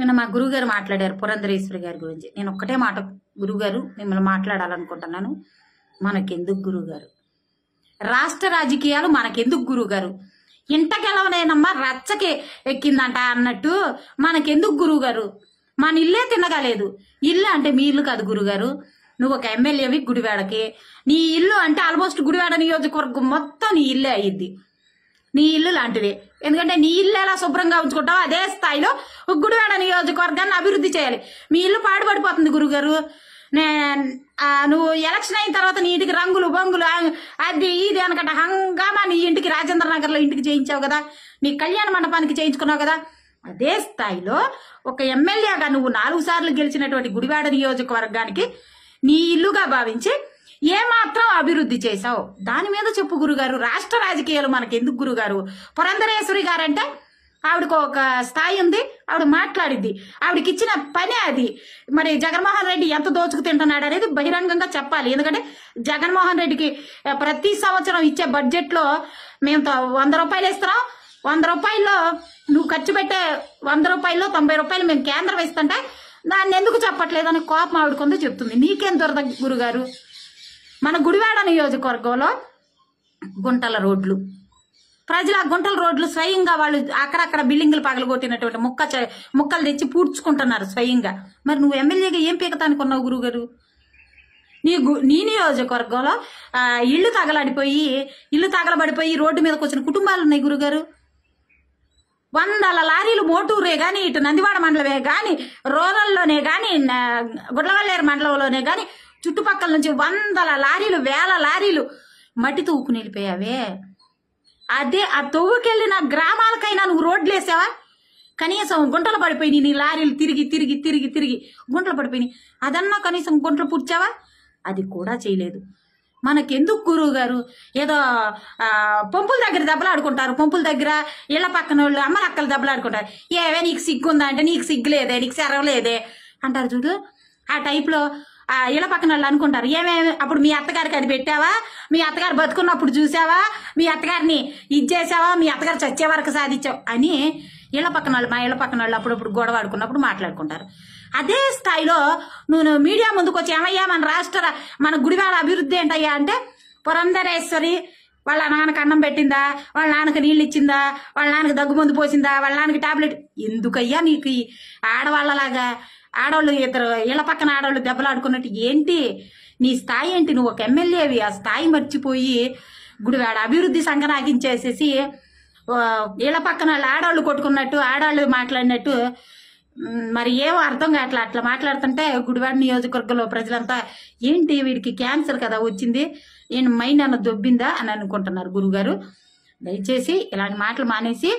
నేను మా గురువుగారు మాట్లాడారు పురంధరేశ్వరి గారి గురించి నేను ఒక్కటే మాట గురువుగారు మిమ్మల్ని మాట్లాడాలనుకుంటున్నాను మనకెందుకు గురువుగారు రాష్ట్ర రాజకీయాలు మనకెందుకు గురువుగారు ఇంటకెలవలేనమ్మా రచ్చకి ఎక్కిందంట అన్నట్టు మనకెందుకు గురువుగారు మన ఇల్లే తినగలేదు ఇల్లు అంటే మీ ఇల్లు కాదు గురుగారు నువ్వు ఒక ఎమ్మెల్యేవి గుడివాడకి నీ ఇల్లు అంటే ఆల్మోస్ట్ గుడివాడ నియోజకవర్గం మొత్తం నీ ఇల్లే అయ్యింది నీ ఇల్లు లాంటిది ఎందుకంటే నీ ఇల్లు ఎలా శుభ్రంగా ఉంచుకుంటావు అదే స్థాయిలో గుడివాడ నియోజకవర్గాన్ని అభివృద్ధి చేయాలి మీ ఇల్లు పాడుపడిపోతుంది గురుగారు నువ్వు ఎలక్షన్ అయిన తర్వాత నీ ఇంటికి రంగులు బొంగులు అది ఇది అనకట హంగామా నీ ఇంటికి రాజేంద్ర నగర్లో ఇంటికి చేయించావు కదా నీ కళ్యాణ మండపానికి చేయించుకున్నావు కదా అదే స్థాయిలో ఒక ఎమ్మెల్యేగా నువ్వు నాలుగు సార్లు గెలిచినటువంటి గుడివాడ నియోజకవర్గానికి నీ ఇల్లుగా భావించి ఏమాత్రం అభివృద్ధి చేశావు దాని మీద చెప్పు గురుగారు రాష్ట్ర రాజకీయాలు మనకి ఎందుకు గురుగారు పురంధరేశ్వరి గారంటే ఆవిడకు ఒక స్థాయి ఉంది ఆవిడ మాట్లాడిద్ది ఆవిడకి ఇచ్చిన పని అది మరి జగన్మోహన్ రెడ్డి ఎంత దోచుకు తింటున్నాడు అనేది బహిరంగంగా చెప్పాలి ఎందుకంటే జగన్మోహన్ రెడ్డికి ప్రతి సంవత్సరం ఇచ్చే బడ్జెట్లో మేము వంద రూపాయలు ఇస్తున్నాం వంద రూపాయల్లో నువ్వు ఖర్చు పెట్టే వంద రూపాయల్లో తొంభై రూపాయలు మేము కేంద్రం ఇస్తుంటే దాన్ని ఎందుకు చెప్పట్లేదని కోపం ఆవిడకుందో చెప్తుంది నీకేం దొరద గురుగారు మన గుడివాడ నియోజకవర్గంలో గుంటల రోడ్లు ప్రజలు ఆ గుంటల రోడ్లు స్వయంగా వాళ్ళు అక్కడక్కడ బిల్డింగ్లు పగలగొట్టినటువంటి ముక్క ముక్కలు తెచ్చి పూడ్చుకుంటున్నారు స్వయంగా మరి నువ్వు ఎమ్మెల్యేగా ఏం పీకతానికి ఉన్నావు గురుగారు నీ నీ నియోజకవర్గంలో ఇల్లు తగలడిపోయి ఇల్లు తగలబడిపోయి రోడ్డు మీదకి వచ్చిన కుటుంబాలు ఉన్నాయి గురుగారు వందల లారీలు మోటూరే కానీ ఇటు నందివాడ మండలమే కానీ రూరల్లోనే కానీ గుడ్లవల్లేరు మండలంలోనే కానీ చుట్టుపక్కల నుంచి వందల లారీలు వేల లారీలు మట్టి తవ్వుకుని వెళ్ళిపోయావే అదే ఆ తవ్వుకెళ్ళిన గ్రామాలకైనా నువ్వు రోడ్లు వేసావా కనీసం గుంటలు పడిపోయినాయి నీ లారీలు తిరిగి తిరిగి తిరిగి తిరిగి గుంటలు పడిపోయినాయి అదన్నా కనీసం గుంటలు పూడ్చావా అది కూడా చేయలేదు మనకెందుకు గురువు గారు ఏదో పంపుల దగ్గర దెబ్బలాడుకుంటారు పంపుల దగ్గర ఇళ్ల పక్కన వాళ్ళు అమ్మలక్కలు దెబ్బలాడుకుంటారు ఏవే నీకు సిగ్గుందా అంటే నీకు సిగ్గులేదే నీకు సెరవలేదే అంటారు చూడు ఆ టైప్లో ఆ ఇళ్ళ పక్కన వాళ్ళు అనుకుంటారు ఏమేమి అప్పుడు మీ అత్తగారికి అది పెట్టావా మీ అత్తగారు బతుకున్నప్పుడు చూసావా మీ అత్తగారిని ఇది చేసావా మీ అత్తగారు చచ్చే వరకు సాధించావు అని ఇళ్ళ పక్కన వాళ్ళు మా ఇళ్ళ పక్కన వాళ్ళు అప్పుడప్పుడు గొడవ ఆడుకున్నప్పుడు మాట్లాడుకుంటారు అదే స్థాయిలో నువ్వు మీడియా ముందుకు వచ్చి ఏమయ్యా మన రాష్ట్ర మన గుడివాడ అభివృద్ధి ఏంటయ్యా అంటే పురంధరేశ్వరి వాళ్ళ నాన్నకు అన్నం పెట్టిందా వాళ్ళ నాన్నకు నీళ్ళు ఇచ్చిందా వాళ్ళ నాన్నకు దగ్గు మందు పోసిందా వాళ్ళ నాన్నకి టాబ్లెట్ ఎందుకయ్యా నీకు ఆడవాళ్ళలాగా ఆడవాళ్ళు ఇద్దరు వీళ్ళ పక్కన ఆడవాళ్ళు దెబ్బలాడుకున్నట్టు ఏంటి నీ స్థాయి ఏంటి నువ్వు ఒక ఎమ్మెల్యేవి ఆ స్థాయి మర్చిపోయి గుడివాడ అభివృద్ధి సంఘం ఆగించేసేసి వీళ్ళ పక్కన వాళ్ళు ఆడవాళ్ళు కొట్టుకున్నట్టు ఆడవాళ్ళు మాట్లాడినట్టు మరి ఏమో అర్థం కావట్లా అట్లా మాట్లాడుతుంటే గుడివాడ నియోజకవర్గంలో ప్రజలంతా ఏంటి వీడికి క్యాన్సర్ కదా వచ్చింది నేను మైండ్ అన్న దొబ్బిందా అని అనుకుంటున్నారు గురుగారు దయచేసి ఇలాంటి మాటలు మానేసి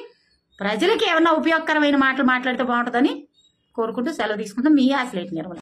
ప్రజలకి ఏమైనా ఉపయోగకరమైన మాటలు మాట్లాడితే బాగుంటుందని కోరుకుంటూ సెలవు తీసుకుంటాం మీ ఆశలేటి నిర్మల